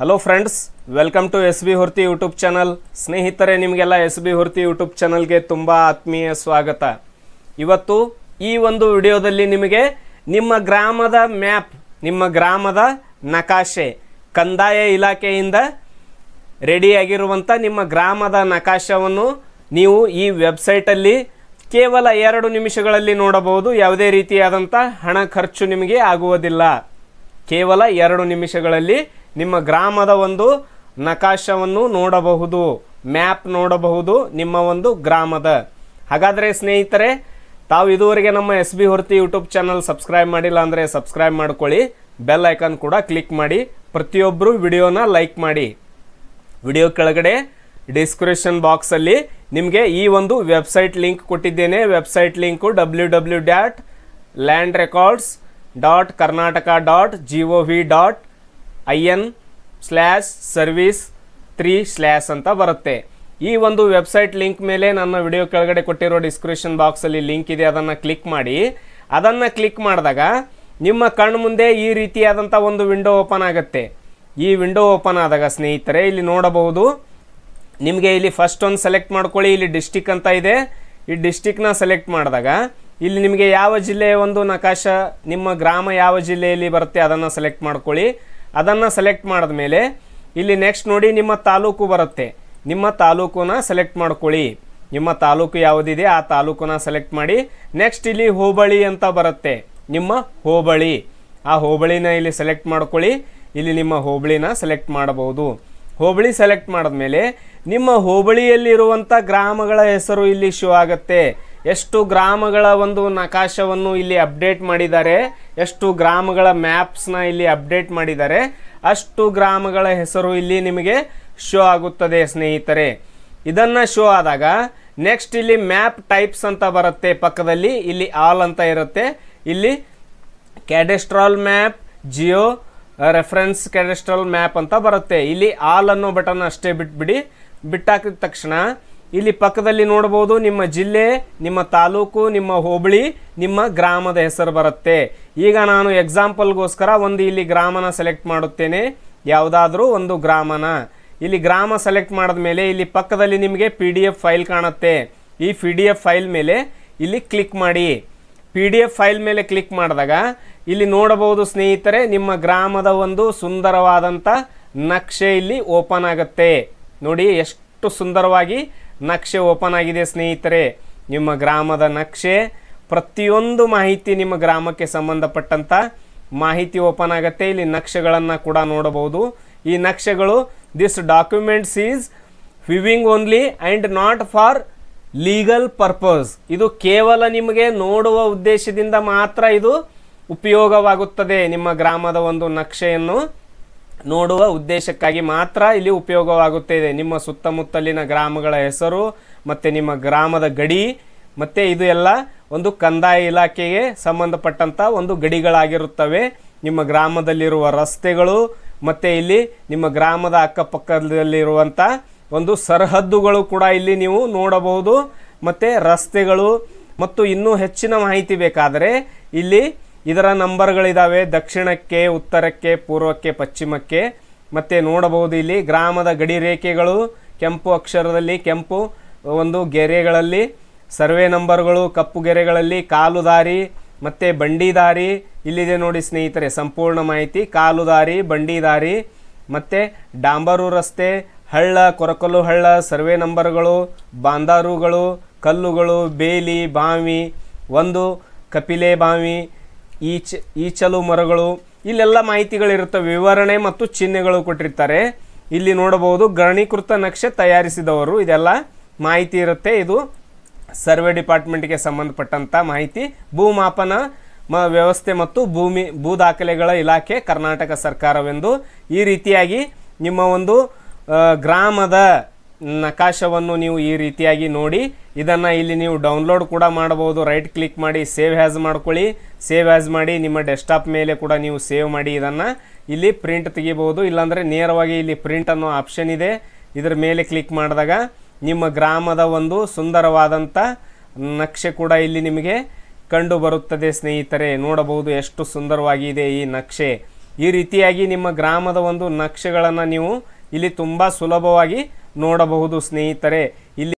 hello friends welcome to S B Hurti YouTube channel ಸ್ನೇಹಿತರೆ ನಿಮಗೆಲ್ಲ S B Horti YouTube ಚಾನಲ್ಗೆ ತುಂಬ ಆತ್ಮೀಯ ಸ್ವಾಗತ ಇವತ್ತು ಈ ಒಂದು ವಿಡಿಯೋದಲ್ಲಿ ನಿಮಗೆ ನಿಮ್ಮ ಗ್ರಾಮದ ಮ್ಯಾಪ್ ನಿಮ್ಮ ಗ್ರಾಮದ ನಕಾಶೆ ಕಂದಾಯ ಇಲಾಖೆಯಿಂದ ರೆಡಿಯಾಗಿರುವಂಥ ನಿಮ್ಮ ಗ್ರಾಮದ ನಕಾಶವನ್ನು ನೀವು ಈ ವೆಬ್ಸೈಟಲ್ಲಿ ಕೇವಲ ಎರಡು ನಿಮಿಷಗಳಲ್ಲಿ ನೋಡಬಹುದು ಯಾವುದೇ ರೀತಿಯಾದಂಥ ಹಣ ಖರ್ಚು ನಿಮಗೆ ಆಗುವುದಿಲ್ಲ ಕೇವಲ ಎರಡು ನಿಮಿಷಗಳಲ್ಲಿ ನಿಮ್ಮ ಗ್ರಾಮದ ಒಂದು ನಕಾಶವನ್ನು ನೋಡಬಹುದು ಮ್ಯಾಪ್ ನೋಡಬಹುದು ನಿಮ್ಮ ಒಂದು ಗ್ರಾಮದ ಹಾಗಾದರೆ ಸ್ನೇಹಿತರೆ ತಾವು ಇದುವರೆಗೆ ನಮ್ಮ S B Horti YouTube channel subscribe ಮಾಡಿಲ್ಲ ಅಂದರೆ ಸಬ್ಸ್ಕ್ರೈಬ್ ಮಾಡ್ಕೊಳ್ಳಿ ಬೆಲ್ ಐಕನ್ ಕೂಡ ಕ್ಲಿಕ್ ಮಾಡಿ ಪ್ರತಿಯೊಬ್ಬರು ವಿಡಿಯೋನ ಲೈಕ್ ಮಾಡಿ ವಿಡಿಯೋ ಕೆಳಗಡೆ ಡಿಸ್ಕ್ರಿಪ್ಷನ್ ಬಾಕ್ಸಲ್ಲಿ ನಿಮಗೆ ಈ ಒಂದು ವೆಬ್ಸೈಟ್ ಲಿಂಕ್ ಕೊಟ್ಟಿದ್ದೇನೆ website link W W dot land records dot Karnataka dot G O V dot I N slash service three slash ಅಂತ ಬರುತ್ತೆ ಈ ಒಂದು ವೆಬ್ಸೈಟ್ ಲಿಂಕ್ ಮೇಲೆ ನನ್ನ ವಿಡಿಯೋ ಕೆಳಗಡೆ ಕೊಟ್ಟಿರೋ ಡಿಸ್ಕ್ರಿಪ್ಷನ್ ಬಾಕ್ಸಲ್ಲಿ ಲಿಂಕ್ ಇದೆ ಅದನ್ನು ಕ್ಲಿಕ್ ಮಾಡಿ ಅದನ್ನು ಕ್ಲಿಕ್ ಮಾಡಿದಾಗ ನಿಮ್ಮ ಮುಂದೆ ಈ ರೀತಿಯಾದಂಥ ಒಂದು ವಿಂಡೋ ಓಪನ್ ಆಗುತ್ತೆ ಈ ವಿಂಡೋ ಓಪನ್ ಆದಾಗ ಸ್ನೇಹಿತರೆ ಇಲ್ಲಿ ನೋಡಬಹುದು ನಿಮಗೆ ಇಲ್ಲಿ ಫಸ್ಟ್ ಒಂದು ಸೆಲೆಕ್ಟ್ ಮಾಡ್ಕೊಳ್ಳಿ ಇಲ್ಲಿ ಡಿಸ್ಟಿಕ್ ಅಂತ ಇದೆ ಈ ಡಿಸ್ಟಿಕ್ನ ಸೆಲೆಕ್ಟ್ ಮಾಡಿದಾಗ ಇಲ್ಲಿ ನಿಮಗೆ ಯಾವ ಜಿಲ್ಲೆಯ ಒಂದು ನಕಾಶ ನಿಮ್ಮ ಗ್ರಾಮ ಯಾವ ಜಿಲ್ಲೆಯಲ್ಲಿ ಬರುತ್ತೆ ಅದನ್ನು ಸೆಲೆಕ್ಟ್ ಮಾಡ್ಕೊಳ್ಳಿ ಅದನ್ನು ಸೆಲೆಕ್ಟ್ ಮಾಡಿದ ಮೇಲೆ ಇಲ್ಲಿ ನೆಕ್ಸ್ಟ್ ನೋಡಿ ನಿಮ್ಮ ತಾಲೂಕು ಬರುತ್ತೆ ನಿಮ್ಮ ತಾಲೂಕುನ ಸೆಲೆಕ್ಟ್ ಮಾಡ್ಕೊಳ್ಳಿ ನಿಮ್ಮ ತಾಲೂಕು ಯಾವುದಿದೆ ಆ ತಾಲೂಕುನ ಸೆಲೆಕ್ಟ್ ಮಾಡಿ ನೆಕ್ಸ್ಟ್ ಇಲ್ಲಿ ಹೋಬಳಿ ಅಂತ ಬರುತ್ತೆ ನಿಮ್ಮ ಹೋಬಳಿ ಆ ಹೋಬಳಿನ ಇಲ್ಲಿ ಸೆಲೆಕ್ಟ್ ಮಾಡ್ಕೊಳ್ಳಿ ಇಲ್ಲಿ ನಿಮ್ಮ ಹೋಬಳಿನ ಸೆಲೆಕ್ಟ್ ಮಾಡಬಹುದು ಹೋಬಳಿ ಸೆಲೆಕ್ಟ್ ಮಾಡಿದ್ಮೇಲೆ ನಿಮ್ಮ ಹೋಬಳಿಯಲ್ಲಿರುವಂಥ ಗ್ರಾಮಗಳ ಹೆಸರು ಇಲ್ಲಿ ಶೋ ಆಗುತ್ತೆ ಎಷ್ಟು ಗ್ರಾಮಗಳ ಒಂದು ನಕಾಶವನ್ನು ಇಲ್ಲಿ ಅಪ್ಡೇಟ್ ಮಾಡಿದ್ದಾರೆ ಎಷ್ಟು ಗ್ರಾಮಗಳ ಮ್ಯಾಪ್ಸ್ನ ಇಲ್ಲಿ ಅಪ್ಡೇಟ್ ಮಾಡಿದ್ದಾರೆ ಅಷ್ಟು ಗ್ರಾಮಗಳ ಹೆಸರು ಇಲ್ಲಿ ನಿಮಗೆ ಶೋ ಆಗುತ್ತದೆ ಸ್ನೇಹಿತರೆ ಇದನ್ನು ಶೋ ಆದಾಗ ನೆಕ್ಸ್ಟ್ ಇಲ್ಲಿ ಮ್ಯಾಪ್ ಟೈಪ್ಸ್ ಅಂತ ಬರುತ್ತೆ ಪಕ್ಕದಲ್ಲಿ ಇಲ್ಲಿ ಆಲ್ ಅಂತ ಇರುತ್ತೆ ಇಲ್ಲಿ cadastral map geo reference cadastral map ಅಂತ ಬರುತ್ತೆ ಇಲ್ಲಿ ಆಲ್ ಅನ್ನೋ ಬಟನ್ ಅಷ್ಟೇ ಬಿಟ್ಬಿಡಿ ಬಿಟ್ಟಾಕಿದ ತಕ್ಷಣ ಇಲ್ಲಿ ಪಕ್ಕದಲ್ಲಿ ನೋಡಬಹುದು ನಿಮ್ಮ ಜಿಲ್ಲೆ ನಿಮ್ಮ ತಾಲೂಕು ನಿಮ್ಮ ಹೋಬಳಿ ನಿಮ್ಮ ಗ್ರಾಮದ ಹೆಸರು ಬರುತ್ತೆ ಈಗ ನಾನು ಎಕ್ಸಾಂಪಲ್ಗೋಸ್ಕರ ಒಂದು ಇಲ್ಲಿ ಗ್ರಾಮನ ಸೆಲೆಕ್ಟ್ ಮಾಡುತ್ತೇನೆ ಯಾವುದಾದ್ರೂ ಒಂದು ಗ್ರಾಮನ ಇಲ್ಲಿ ಗ್ರಾಮ ಸೆಲೆಕ್ಟ್ ಮಾಡಿದ ಮೇಲೆ ಇಲ್ಲಿ ಪಕ್ಕದಲ್ಲಿ ನಿಮಗೆ ಪಿ ಡಿ ಎಫ್ ಫೈಲ್ ಕಾಣುತ್ತೆ ಈ ಪಿ ಡಿ ಎಫ್ ಫೈಲ್ ಮೇಲೆ ಇಲ್ಲಿ ಕ್ಲಿಕ್ ಮಾಡಿ ಪಿ ಡಿ ಎಫ್ ಫೈಲ್ ಮೇಲೆ ಕ್ಲಿಕ್ ಮಾಡಿದಾಗ ಇಲ್ಲಿ ನೋಡಬಹುದು ಸ್ನೇಹಿತರೆ ನಿಮ್ಮ ಗ್ರಾಮದ ಒಂದು ಸುಂದರವಾದಂಥ ನಕ್ಷೆ ಇಲ್ಲಿ ಓಪನ್ ಆಗುತ್ತೆ ನೋಡಿ ಎಷ್ಟು ಸುಂದರವಾಗಿ ನಕ್ಷೆ ಓಪನ್ ಆಗಿದೆ ಸ್ನೇಹಿತರೆ ನಿಮ್ಮ ಗ್ರಾಮದ ನಕ್ಷೆ ಪ್ರತಿಯೊಂದು ಮಾಹಿತಿ ನಿಮ್ಮ ಗ್ರಾಮಕ್ಕೆ ಸಂಬಂಧಪಟ್ಟಂಥ ಮಾಹಿತಿ ಓಪನ್ ಆಗುತ್ತೆ ಇಲ್ಲಿ ನಕ್ಷೆಗಳನ್ನು ಕೂಡ ನೋಡಬಹುದು ಈ ನಕ್ಷೆಗಳು this documents is viewing only and not for legal purpose ಇದು ಕೇವಲ ನಿಮಗೆ ನೋಡುವ ಉದ್ದೇಶದಿಂದ ಮಾತ್ರ ಇದು ಉಪಯೋಗವಾಗುತ್ತದೆ ನಿಮ್ಮ ಗ್ರಾಮದ ಒಂದು ನಕ್ಷೆಯನ್ನು ನೋಡುವ ಉದ್ದೇಶಕ್ಕಾಗಿ ಮಾತ್ರ ಇಲ್ಲಿ ಉಪಯೋಗವಾಗುತ್ತಿದೆ ನಿಮ್ಮ ಸುತ್ತಮುತ್ತಲಿನ ಗ್ರಾಮಗಳ ಹೆಸರು ಮತ್ತು ನಿಮ್ಮ ಗ್ರಾಮದ ಗಡಿ ಮತ್ತು ಇದು ಎಲ್ಲ ಒಂದು ಕಂದಾಯ ಇಲಾಖೆಗೆ ಸಂಬಂಧಪಟ್ಟಂಥ ಒಂದು ಗಡಿಗಳಾಗಿರುತ್ತವೆ ನಿಮ್ಮ ಗ್ರಾಮದಲ್ಲಿರುವ ರಸ್ತೆಗಳು ಮತ್ತು ಇಲ್ಲಿ ನಿಮ್ಮ ಗ್ರಾಮದ ಅಕ್ಕಪಕ್ಕದಲ್ಲಿರುವಂಥ ಒಂದು ಸರಹದ್ದುಗಳು ಕೂಡ ಇಲ್ಲಿ ನೀವು ನೋಡಬಹುದು ಮತ್ತು ರಸ್ತೆಗಳು ಮತ್ತು ಇನ್ನೂ ಹೆಚ್ಚಿನ ಮಾಹಿತಿ ಬೇಕಾದರೆ ಇಲ್ಲಿ ಇದರ ನಂಬರ್ಗಳಿದ್ದಾವೆ ದಕ್ಷಿಣಕ್ಕೆ ಉತ್ತರಕ್ಕೆ ಪೂರ್ವಕ್ಕೆ ಪಶ್ಚಿಮಕ್ಕೆ ಮತ್ತು ನೋಡಬಹುದು ಇಲ್ಲಿ ಗ್ರಾಮದ ಗಡಿ ರೇಖೆಗಳು ಕೆಂಪು ಅಕ್ಷರದಲ್ಲಿ ಕೆಂಪು ಒಂದು ಗೆರೆಗಳಲ್ಲಿ ಸರ್ವೆ ನಂಬರ್ಗಳು ಕಪ್ಪು ಗೆರೆಗಳಲ್ಲಿ ಕಾಲು ದಾರಿ ಮತ್ತು ಬಂಡಿ ದಾರಿ ಇಲ್ಲಿದೆ ನೋಡಿ ಸ್ನೇಹಿತರೆ ಸಂಪೂರ್ಣ ಮಾಹಿತಿ ಕಾಲು ದಾರಿ ಬಂಡಿ ದಾರಿ ಮತ್ತು ಡಾಂಬರು ರಸ್ತೆ ಹಳ್ಳ ಕೊರಕಲು ಹಳ್ಳ ಸರ್ವೆ ನಂಬರ್ಗಳು ಬಾಂದಾರುಗಳು ಕಲ್ಲುಗಳು ಬೇಲಿ ಬಾವಿ ಒಂದು ಕಪಿಲೆ ಬಾವಿ ಈಚ ಈಚಲು ಮರಗಳು ಇಲ್ಲೆಲ್ಲ ಮಾಹಿತಿಗಳಿರುತ್ತೆ ವಿವರಣೆ ಮತ್ತು ಚಿಹ್ನೆಗಳು ಕೊಟ್ಟಿರ್ತಾರೆ ಇಲ್ಲಿ ನೋಡಬಹುದು ಗಣೀಕೃತ ನಕ್ಷೆ ತಯಾರಿಸಿದವರು ಇದೆಲ್ಲ ಮಾಹಿತಿ ಇರುತ್ತೆ ಇದು ಸರ್ವೆ ಡಿಪಾರ್ಟ್ಮೆಂಟ್ಗೆ ಸಂಬಂಧಪಟ್ಟಂಥ ಮಾಹಿತಿ ಭೂಮಾಪನ ಮ ವ್ಯವಸ್ಥೆ ಮತ್ತು ಭೂಮಿ ಭೂ ದಾಖಲೆಗಳ ಇಲಾಖೆ ಕರ್ನಾಟಕ ಸರ್ಕಾರವೆಂದು ಈ ರೀತಿಯಾಗಿ ನಿಮ್ಮ ಒಂದು ಗ್ರಾಮದ ನಕಾಶವನ್ನು ನೀವು ಈ ರೀತಿಯಾಗಿ ನೋಡಿ ಇದನ್ನು ಇಲ್ಲಿ ನೀವು ಡೌನ್ಲೋಡ್ ಕೂಡ ಮಾಡಬಹುದು ರೈಟ್ ಕ್ಲಿಕ್ ಮಾಡಿ ಸೇವ್ ಹ್ಯಾಸ್ ಮಾಡ್ಕೊಳ್ಳಿ ಸೇವ್ ಹ್ಯಾಸ್ ಮಾಡಿ ನಿಮ್ಮ ಡೆಸ್ಕ್ಟಾಪ್ ಮೇಲೆ ಕೂಡ ನೀವು ಸೇವ್ ಮಾಡಿ ಇದನ್ನು ಇಲ್ಲಿ ಪ್ರಿಂಟ್ ತೆಗಿಬೋದು ಇಲ್ಲಾಂದರೆ ನೇರವಾಗಿ ಇಲ್ಲಿ ಪ್ರಿಂಟ್ ಅನ್ನೋ ಆಪ್ಷನ್ ಇದೆ ಇದರ ಮೇಲೆ ಕ್ಲಿಕ್ ಮಾಡಿದಾಗ ನಿಮ್ಮ ಗ್ರಾಮದ ಒಂದು ಸುಂದರವಾದಂಥ ನಕ್ಷೆ ಕೂಡ ಇಲ್ಲಿ ನಿಮಗೆ ಕಂಡು ಬರುತ್ತದೆ ಸ್ನೇಹಿತರೆ ನೋಡಬಹುದು ಎಷ್ಟು ಸುಂದರವಾಗಿದೆ ಈ ನಕ್ಷೆ ಈ ರೀತಿಯಾಗಿ ನಿಮ್ಮ ಗ್ರಾಮದ ಒಂದು ನಕ್ಷೆಗಳನ್ನು ನೀವು ಇಲ್ಲಿ ತುಂಬ ಸುಲಭವಾಗಿ ನೋಡಬಹುದು ಸ್ನೇಹಿತರೆ